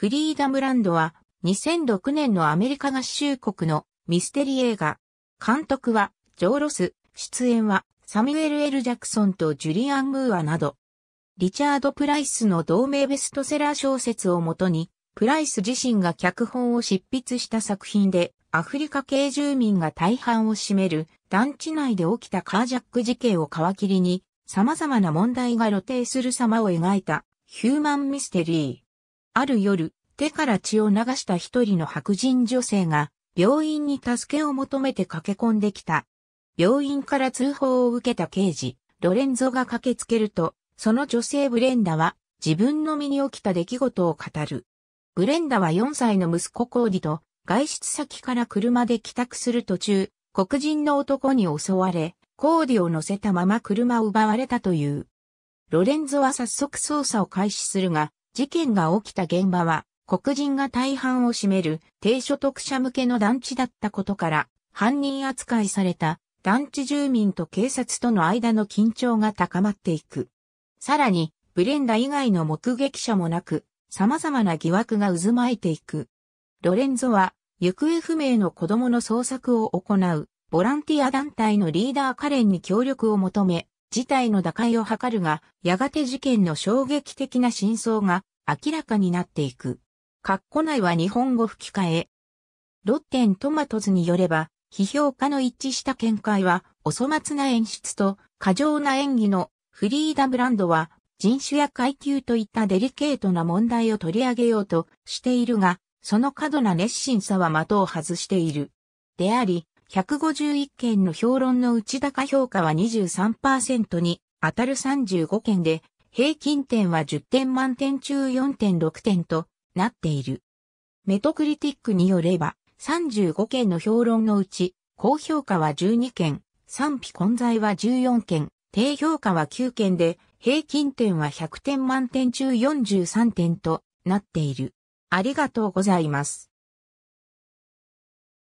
フリーダムランドは2006年のアメリカ合衆国のミステリー映画。監督はジョー・ロス、出演はサミュエル・エル・ジャクソンとジュリアン・ムーアなど、リチャード・プライスの同名ベストセラー小説をもとに、プライス自身が脚本を執筆した作品で、アフリカ系住民が大半を占める団地内で起きたカージャック事件を皮切りに、様々な問題が露呈する様を描いたヒューマンミステリー。ある夜、手から血を流した一人の白人女性が、病院に助けを求めて駆け込んできた。病院から通報を受けた刑事、ロレンゾが駆けつけると、その女性ブレンダは、自分の身に起きた出来事を語る。ブレンダは4歳の息子コーディと、外出先から車で帰宅する途中、黒人の男に襲われ、コーディを乗せたまま車を奪われたという。ロレンゾは早速捜査を開始するが、事件が起きた現場は、黒人が大半を占める低所得者向けの団地だったことから、犯人扱いされた団地住民と警察との間の緊張が高まっていく。さらに、ブレンダ以外の目撃者もなく、様々な疑惑が渦巻いていく。ロレンゾは、行方不明の子供の捜索を行う、ボランティア団体のリーダーカレンに協力を求め、事態の打開を図るが、やがて事件の衝撃的な真相が明らかになっていく。カッコ内は日本語吹き替え。ロッテントマトズによれば、批評家の一致した見解は、お粗末な演出と過剰な演技のフリーダ・ブランドは、人種や階級といったデリケートな問題を取り上げようとしているが、その過度な熱心さは的を外している。であり、151件の評論の内高評価は23%に当たる35件で、平均点は10点満点中4.6点となっている。メトクリティックによれば、35件の評論のうち、高評価は12件、賛否混在は14件、低評価は9件で、平均点は100点満点中43点となっている。ありがとうございます。